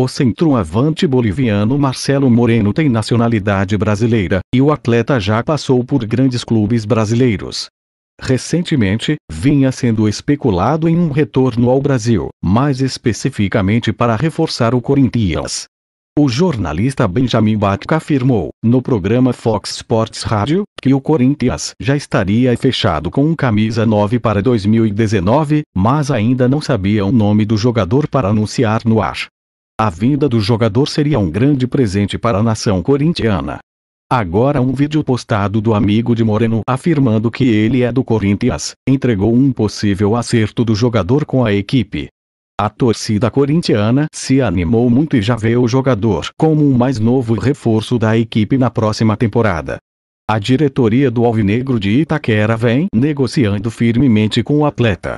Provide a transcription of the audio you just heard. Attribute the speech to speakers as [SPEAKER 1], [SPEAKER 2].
[SPEAKER 1] O centroavante boliviano Marcelo Moreno tem nacionalidade brasileira, e o atleta já passou por grandes clubes brasileiros. Recentemente, vinha sendo especulado em um retorno ao Brasil, mais especificamente para reforçar o Corinthians. O jornalista Benjamin Batka afirmou, no programa Fox Sports Radio, que o Corinthians já estaria fechado com um camisa 9 para 2019, mas ainda não sabia o nome do jogador para anunciar no ar. A vinda do jogador seria um grande presente para a nação corintiana. Agora um vídeo postado do amigo de Moreno afirmando que ele é do Corinthians, entregou um possível acerto do jogador com a equipe. A torcida corintiana se animou muito e já vê o jogador como o mais novo reforço da equipe na próxima temporada. A diretoria do Alvinegro de Itaquera vem negociando firmemente com o
[SPEAKER 2] atleta.